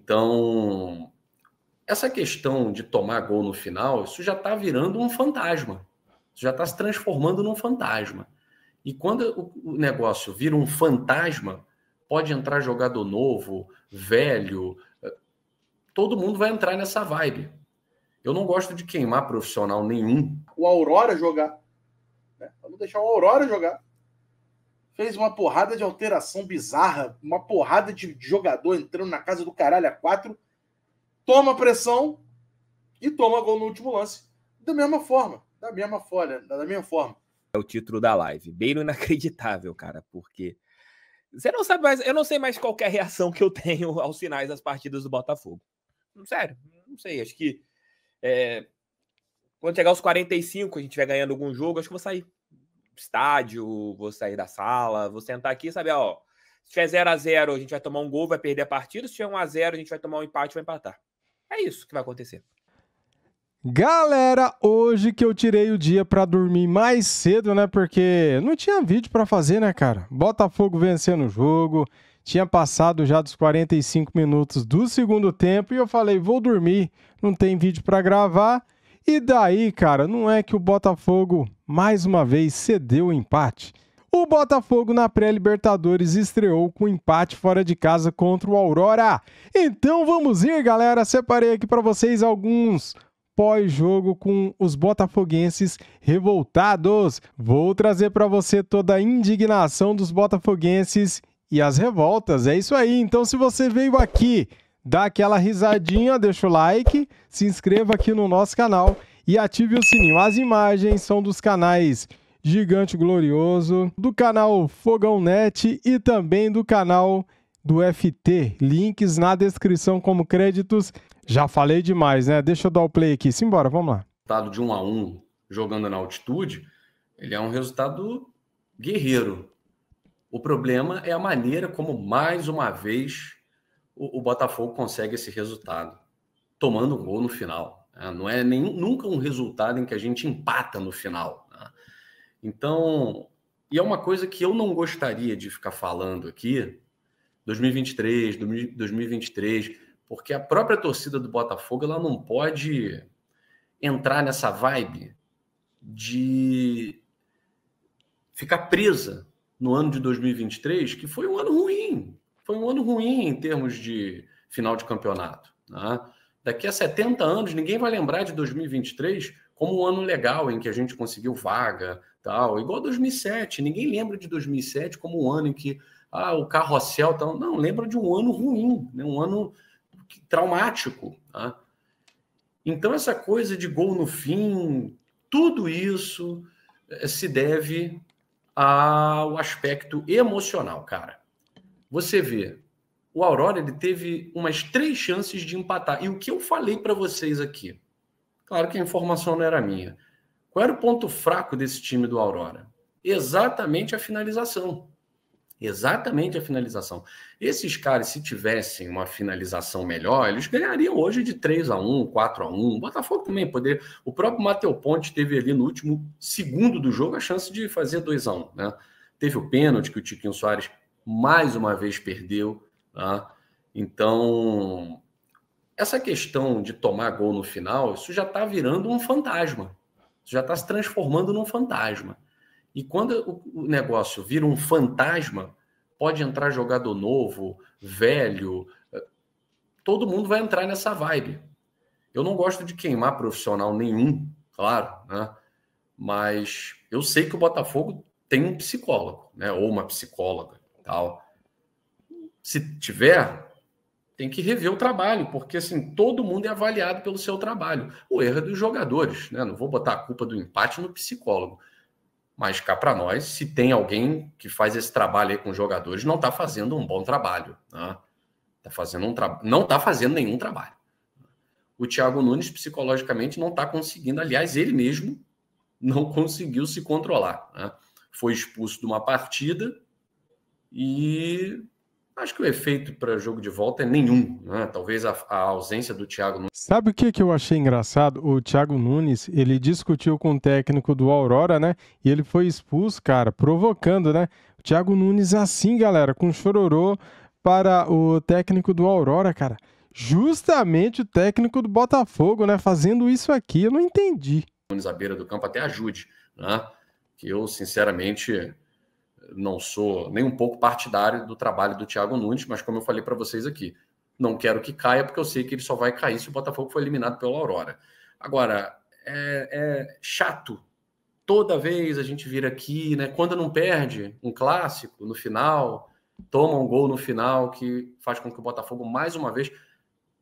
Então, essa questão de tomar gol no final, isso já está virando um fantasma. Isso já está se transformando num fantasma. E quando o negócio vira um fantasma, pode entrar jogador novo, velho, eh, todo mundo vai entrar nessa vibe. Eu não gosto de queimar profissional nenhum. O Aurora jogar. Né? Vamos deixar o Aurora jogar fez uma porrada de alteração bizarra, uma porrada de jogador entrando na casa do caralho a quatro, toma pressão e toma gol no último lance. Da mesma forma, da mesma folha, da mesma forma. É o título da live. Bem inacreditável, cara, porque você não sabe mais, eu não sei mais qualquer é reação que eu tenho aos finais das partidas do Botafogo. Sério, não sei, acho que é... quando chegar aos 45, a gente vai ganhando algum jogo, acho que vou sair estádio, vou sair da sala, vou sentar aqui e saber, ó, se tiver 0 a 0 a gente vai tomar um gol, vai perder a partida, se tiver 1 a 0 a gente vai tomar um empate, vai empatar. É isso que vai acontecer. Galera, hoje que eu tirei o dia para dormir mais cedo, né? Porque não tinha vídeo para fazer, né, cara? Botafogo vencendo o jogo, tinha passado já dos 45 minutos do segundo tempo e eu falei, vou dormir, não tem vídeo para gravar. E daí, cara, não é que o Botafogo mais uma vez cedeu o empate. O Botafogo na pré-Libertadores estreou com empate fora de casa contra o Aurora. Então vamos ir, galera. Separei aqui para vocês alguns pós-jogo com os botafoguenses revoltados. Vou trazer para você toda a indignação dos botafoguenses e as revoltas. É isso aí. Então se você veio aqui, dá aquela risadinha, deixa o like, se inscreva aqui no nosso canal e ative o sininho. As imagens são dos canais Gigante Glorioso, do canal Fogão Net e também do canal do FT. Links na descrição como créditos. Já falei demais, né? Deixa eu dar o play aqui. Simbora, vamos lá. Resultado de um a um, jogando na altitude, ele é um resultado guerreiro. O problema é a maneira como, mais uma vez, o, o Botafogo consegue esse resultado, tomando um gol no final. Né? Não é nunca um resultado em que a gente empata no final. Né? Então, e é uma coisa que eu não gostaria de ficar falando aqui, 2023, 2023, porque a própria torcida do Botafogo ela não pode entrar nessa vibe de ficar presa no ano de 2023, que foi um ano ruim. Foi um ano ruim em termos de final de campeonato. Né? Daqui a 70 anos, ninguém vai lembrar de 2023 como um ano legal em que a gente conseguiu vaga, tal. Igual 2007, ninguém lembra de 2007 como um ano em que ah, o carrossel, tal. Tá, não, lembra de um ano ruim, né? um ano traumático. Tá? Então, essa coisa de gol no fim, tudo isso eh, se deve ao aspecto emocional, cara. Você vê o Aurora ele teve umas três chances de empatar. E o que eu falei para vocês aqui? Claro que a informação não era minha. Qual era o ponto fraco desse time do Aurora? Exatamente a finalização. Exatamente a finalização. Esses caras, se tivessem uma finalização melhor, eles ganhariam hoje de 3 a 1 4 a 1 O Botafogo também poderia. O próprio Matheus Ponte teve ali no último segundo do jogo a chance de fazer 2 a 1 né? Teve o pênalti que o Tiquinho Soares mais uma vez perdeu. Tá? Então, essa questão de tomar gol no final, isso já está virando um fantasma. Isso já está se transformando num fantasma. E quando o negócio vira um fantasma, pode entrar jogador novo, velho, eh, todo mundo vai entrar nessa vibe. Eu não gosto de queimar profissional nenhum, claro, né? Mas eu sei que o Botafogo tem um psicólogo, né? Ou uma psicóloga, tal se tiver, tem que rever o trabalho, porque assim, todo mundo é avaliado pelo seu trabalho. O erro é dos jogadores, né? Não vou botar a culpa do empate no psicólogo. Mas cá para nós, se tem alguém que faz esse trabalho aí com os jogadores, não está fazendo um bom trabalho. Né? Tá fazendo um tra... Não está fazendo nenhum trabalho. O Thiago Nunes, psicologicamente, não está conseguindo. Aliás, ele mesmo não conseguiu se controlar. Né? Foi expulso de uma partida e Acho que o efeito para jogo de volta é nenhum, né? Talvez a, a, ausência do Thiago Nunes. Sabe o que, que eu achei engraçado? O Thiago Nunes, ele discutiu com o técnico do Aurora, né? E ele foi expulso, cara, provocando, né? O Thiago Nunes assim, galera, com chororô para o técnico do Aurora, cara. Justamente o técnico do Botafogo, né? Fazendo isso aqui, eu não entendi. Nunes à beira do campo até ajude, né? Que eu, sinceramente, não sou nem um pouco partidário do trabalho do Thiago Nunes, mas como eu falei para vocês aqui, não quero que caia, porque eu sei que ele só vai cair se o Botafogo for eliminado pela Aurora. Agora, é, é chato. Toda vez a gente vir aqui, né? Quando não perde um clássico no final, toma um gol no final que faz com que o Botafogo, mais uma vez,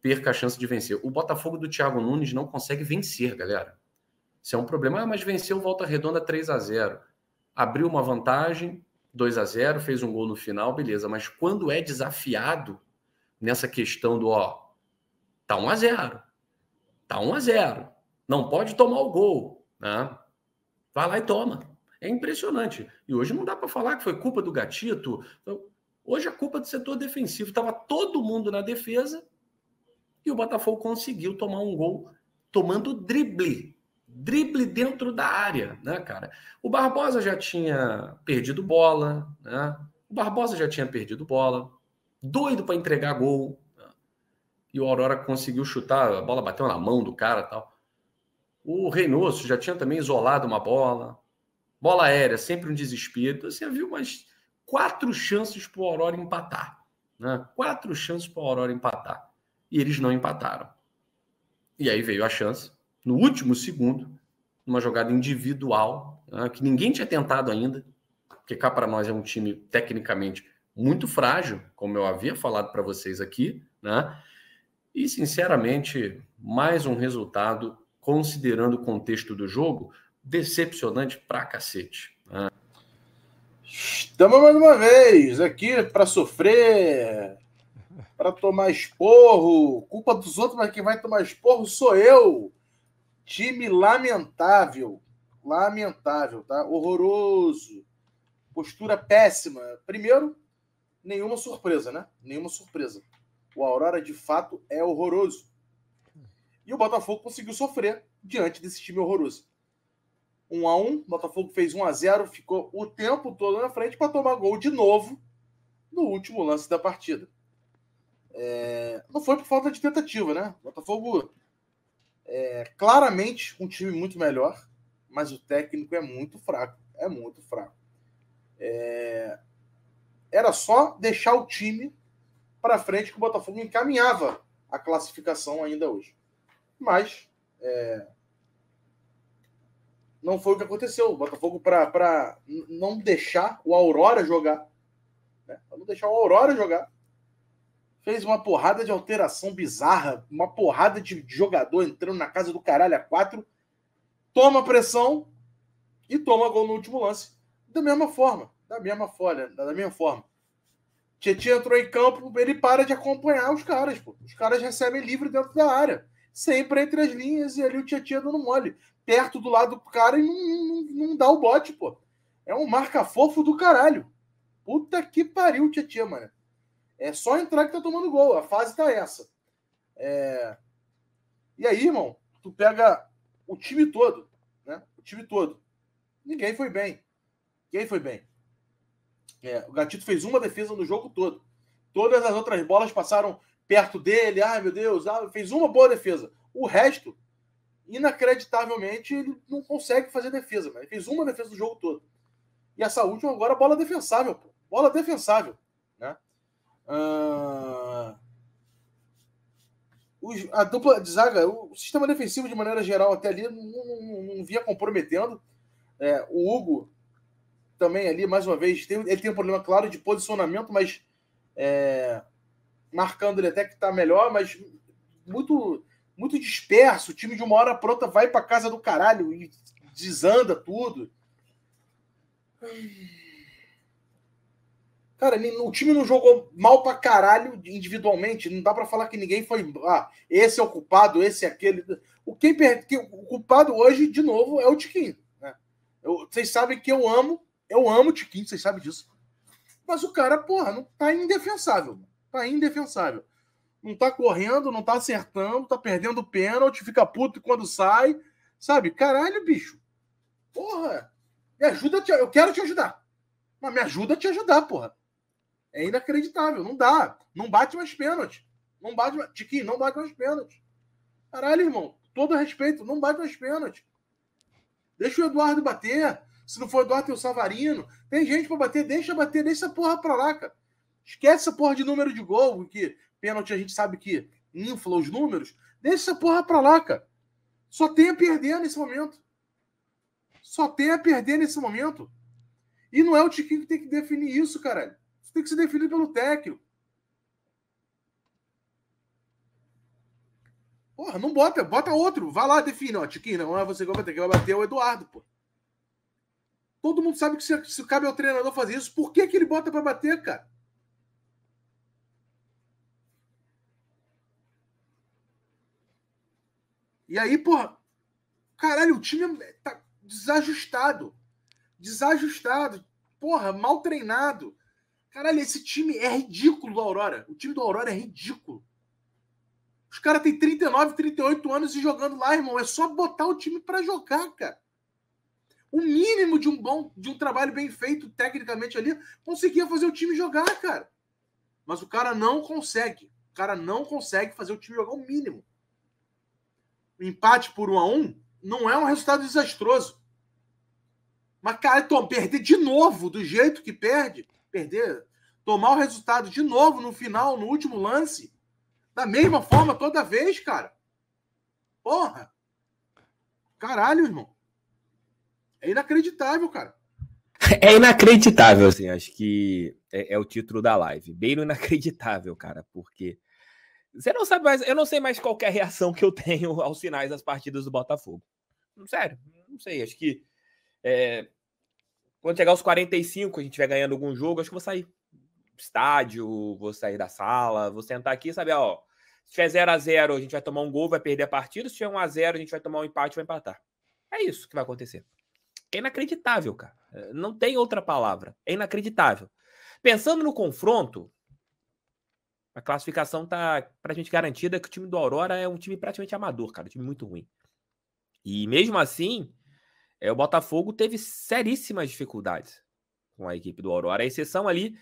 perca a chance de vencer. O Botafogo do Thiago Nunes não consegue vencer, galera. Isso é um problema. Ah, mas venceu volta redonda 3 a 0 Abriu uma vantagem, 2 a 0 fez um gol no final, beleza. Mas quando é desafiado nessa questão do ó, tá 1 a 0 tá 1 a 0 não pode tomar o gol, né? Vai lá e toma. É impressionante. E hoje não dá para falar que foi culpa do gatito. Então, hoje a é culpa do setor defensivo. Estava todo mundo na defesa e o Botafogo conseguiu tomar um gol tomando drible drible dentro da área, né, cara? O Barbosa já tinha perdido bola, né? O Barbosa já tinha perdido bola, doido para entregar gol. Né? E o Aurora conseguiu chutar, a bola bateu na mão do cara tal. O Reynoso já tinha também isolado uma bola. Bola aérea, sempre um desespero. Então, você viu umas quatro chances para o Aurora empatar. Né? Quatro chances para o Aurora empatar. E eles não empataram. E aí veio a chance no último segundo, numa jogada individual, né, que ninguém tinha tentado ainda, porque cá para nós é um time tecnicamente muito frágil, como eu havia falado para vocês aqui, né? E sinceramente, mais um resultado, considerando o contexto do jogo, decepcionante pra cacete. Né? Estamos mais uma vez aqui para sofrer, para tomar esporro. Culpa dos outros, mas quem vai tomar esporro sou eu. Time lamentável. Lamentável, tá? Horroroso. Postura péssima. Primeiro, nenhuma surpresa, né? Nenhuma surpresa. O Aurora, de fato, é horroroso. E o Botafogo conseguiu sofrer diante desse time horroroso. 1 a 1 Botafogo fez 1 a 0 ficou o tempo todo na frente para tomar gol de novo no último lance da partida. É... Não foi por falta de tentativa, né? O Botafogo é, claramente um time muito melhor, mas o técnico é muito fraco. É muito fraco. É, era só deixar o time para frente que o Botafogo encaminhava a classificação ainda hoje. Mas é, não foi o que aconteceu. O Botafogo, para não deixar o Aurora jogar, né? para não deixar o Aurora jogar, fez uma porrada de alteração bizarra, uma porrada de jogador entrando na casa do caralho a quatro, toma pressão e toma gol no último lance. Da mesma forma, da mesma folha, da mesma forma. Tietchan entrou em campo, ele para de acompanhar os caras, pô. Os caras recebem livre dentro da área. Sempre entre as linhas e ali o Tietchan dando mole. Perto do lado do cara e não, não, não dá o bote, pô. É um marca-fofo do caralho. Puta que pariu, Tietchan, mano. É só entrar que tá tomando gol. A fase tá essa. É... E aí, irmão, tu pega o time todo, né? O time todo. Ninguém foi bem. Ninguém foi bem. É, o Gatito fez uma defesa no jogo todo. Todas as outras bolas passaram perto dele. Ai, meu Deus, ah, fez uma boa defesa. O resto, inacreditavelmente, ele não consegue fazer defesa. Mas ele fez uma defesa no jogo todo. E essa última agora, bola defensável. Pô. Bola defensável. Uh, a dupla de zaga, o sistema defensivo de maneira geral até ali não, não, não vinha comprometendo. É, o Hugo também ali, mais uma vez, tem, ele tem um problema claro de posicionamento, mas é, marcando ele até que está melhor, mas muito muito disperso. O time de uma hora pronta vai para casa do caralho e desanda tudo. Cara, o time não jogou mal pra caralho individualmente. Não dá para falar que ninguém foi. Ah, esse é o culpado, esse é aquele. O, quem per... o culpado hoje, de novo, é o Tiquinho. Né? Eu, vocês sabem que eu amo, eu amo o Tiquinho, vocês sabem disso. Mas o cara, porra, não tá indefensável. Tá indefensável. Não tá correndo, não tá acertando, tá perdendo pênalti, fica puto quando sai. Sabe? Caralho, bicho. Porra! Me ajuda, eu quero te ajudar. Mas me ajuda a te ajudar, porra. É inacreditável, não dá. Não bate mais pênalti. Não bate mais... Tiquinho, não bate mais pênalti. Caralho, irmão. Todo respeito, não bate mais pênalti. Deixa o Eduardo bater. Se não for o Eduardo, tem o Savarino. Tem gente para bater, deixa bater, deixa essa porra pra lá, cara. Esquece essa porra de número de gol, que pênalti a gente sabe que infla os números. Deixa essa porra pra lá, cara. Só tem a perder nesse momento. Só tem a perder nesse momento. E não é o Tiquinho que tem que definir isso, caralho. Isso tem que ser definido pelo técnico. Porra, não bota, bota outro. Vai lá, define. Ó, Tiquinho, não é você que vai bater, quem vai bater é o Eduardo, pô. Todo mundo sabe que se, se cabe ao é treinador fazer isso, por que, que ele bota para bater, cara? E aí, porra, caralho, o time tá desajustado. Desajustado, porra, mal treinado. Caralho, esse time é ridículo do Aurora. O time do Aurora é ridículo. Os caras têm 39, 38 anos e jogando lá, irmão. É só botar o time para jogar, cara. O mínimo de um bom, de um trabalho bem feito tecnicamente ali, conseguia fazer o time jogar, cara. Mas o cara não consegue. O cara não consegue fazer o time jogar o mínimo. O empate por 1 um a 1 um não é um resultado desastroso. Mas, cara, é Tom, perder de novo do jeito que perde perder, tomar o resultado de novo no final, no último lance, da mesma forma toda vez, cara. Porra! Caralho, irmão. É inacreditável, cara. É inacreditável, assim, acho que é, é, o título da live. Bem inacreditável, cara, porque você não sabe mais, eu não sei mais qual é a reação que eu tenho aos sinais das partidas do Botafogo. Sério, não sei, acho que é, quando chegar aos 45, a gente vai ganhando algum jogo, acho que vou sair do estádio, vou sair da sala, vou sentar aqui sabe ó, se tiver 0 a 0 a gente vai tomar um gol, vai perder a partida, se tiver 1 a 0 a gente vai tomar um empate, vai empatar. É isso que vai acontecer. É inacreditável, cara. É, não tem outra palavra. É inacreditável. Pensando no confronto, a classificação tá a gente garantida que o time do Aurora é um time praticamente amador, cara. Um time muito ruim. E mesmo assim, é, o Botafogo teve seríssimas dificuldades com a equipe do Aurora. A exceção ali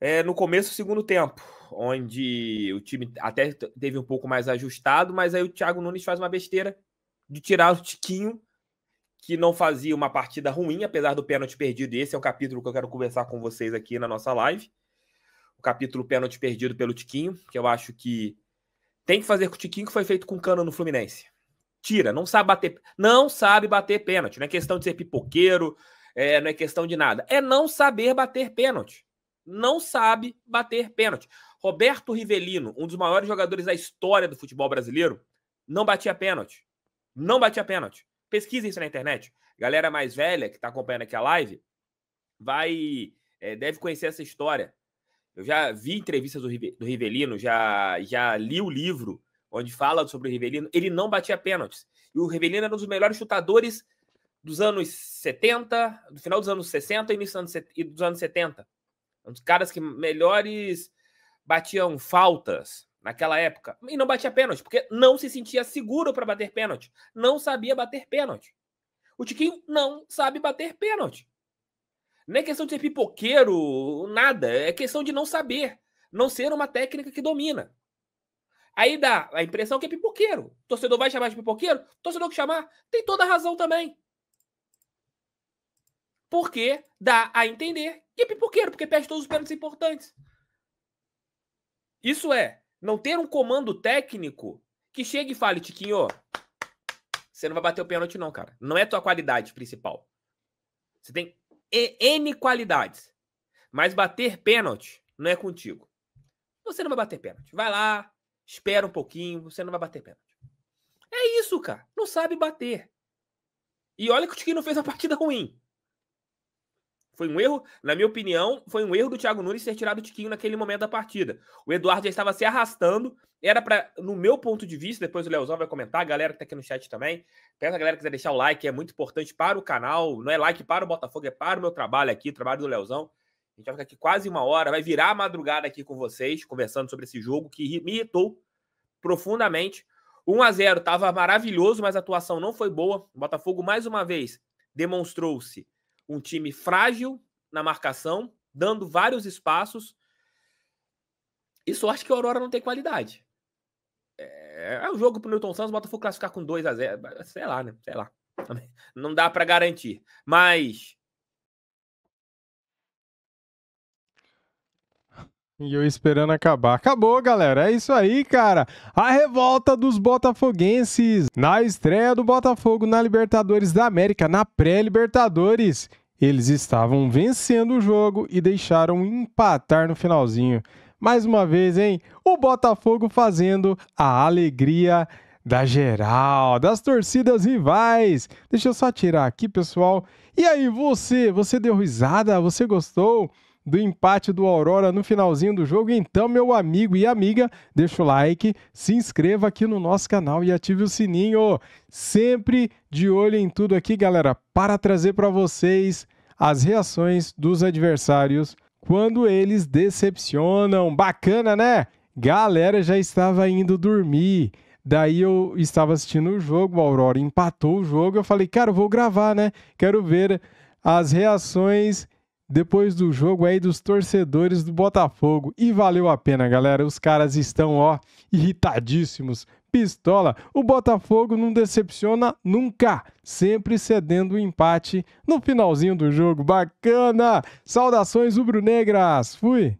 é, no começo do segundo tempo, onde o time até teve um pouco mais ajustado, mas aí o Thiago Nunes faz uma besteira de tirar o Tiquinho, que não fazia uma partida ruim, apesar do pênalti perdido. E esse é o capítulo que eu quero conversar com vocês aqui na nossa live. O capítulo pênalti perdido pelo Tiquinho, que eu acho que tem que fazer com o Tiquinho que foi feito com o Cano no Fluminense tira, não sabe bater, não sabe bater pênalti. Não é questão de ser pipoqueiro, é, não é questão de nada. É não saber bater pênalti. Não sabe bater pênalti. Roberto Rivelino, um dos maiores jogadores da história do futebol brasileiro, não batia pênalti. Não batia pênalti. Pesquisa isso na internet. Galera mais velha que está acompanhando aqui a live vai é, deve conhecer essa história. Eu já vi entrevistas do, do Rivelino, já, já li o livro onde fala sobre o Rivelino, ele não batia pênaltis. E o Rivelino era um dos melhores chutadores dos anos 70, do final dos anos 60 início dos anos, e dos anos 70. Um dos caras que melhores batiam faltas naquela época. E não batia pênalti, porque não se sentia seguro para bater pênalti. Não sabia bater pênalti. O Tiquinho não sabe bater pênalti. Não é questão de ser pipoqueiro, nada. É questão de não saber. Não ser uma técnica que domina. Aí dá a impressão que é pipoqueiro. Torcedor vai chamar de pipoqueiro? Torcedor que chamar tem toda a razão também. Porque dá a entender que é pipoqueiro, porque perde todos os pênaltis importantes. Isso é, não ter um comando técnico que chegue e fale, Tiquinho, você não vai bater o pênalti não, cara. Não é tua qualidade principal. Você tem N qualidades. Mas bater pênalti não é contigo. Você não vai bater pênalti. Vai lá, espera um pouquinho, você não vai bater pênalti. É isso, cara. Não sabe bater. E olha que o Tiquinho não fez uma partida ruim. Foi um erro, na minha opinião, foi um erro do Thiago Nunes ter tirado o Tiquinho naquele momento da partida. O Eduardo já estava se arrastando, era para, no meu ponto de vista, depois o Leozão vai comentar, a galera que tá aqui no chat também, peço a galera que quiser deixar o like, é muito importante para o canal, não é like para o Botafogo, é para o meu trabalho aqui, o trabalho do Leozão gente vai ficar aqui quase uma hora, vai virar a madrugada aqui com vocês, conversando sobre esse jogo que me irritou profundamente. 1 a 0 estava maravilhoso, mas a atuação não foi boa. O Botafogo, mais uma vez, demonstrou-se um time frágil na marcação, dando vários espaços. E sorte que o Aurora não tem qualidade. É, é um jogo pro Newton Santos, o Botafogo classificar com 2 a 0 Sei lá, né? Sei lá. Não dá para garantir. Mas E eu esperando acabar. Acabou, galera. É isso aí, cara. A revolta dos botafoguenses. Na estreia do Botafogo na Libertadores da América, na pré-Libertadores. Eles estavam vencendo o jogo e deixaram empatar no finalzinho. Mais uma vez, hein? O Botafogo fazendo a alegria da geral, das torcidas rivais. Deixa eu só tirar aqui, pessoal. E aí, você? Você deu risada? Você gostou? do empate do Aurora no finalzinho do jogo. Então, meu amigo e amiga, deixa o like, se inscreva aqui no nosso canal e ative o sininho. Sempre de olho em tudo aqui, galera, para trazer para vocês as reações dos adversários quando eles decepcionam. Bacana, né? Galera já estava indo dormir. Daí eu estava assistindo o jogo, a Aurora empatou o jogo. Eu falei, cara, eu vou gravar, né? Quero ver as reações depois do jogo aí dos torcedores do Botafogo. E valeu a pena, galera. Os caras estão, ó, irritadíssimos. Pistola, o Botafogo não decepciona nunca, sempre cedendo o empate no finalzinho do jogo. Bacana! Saudações, Rubro-Negras! Fui!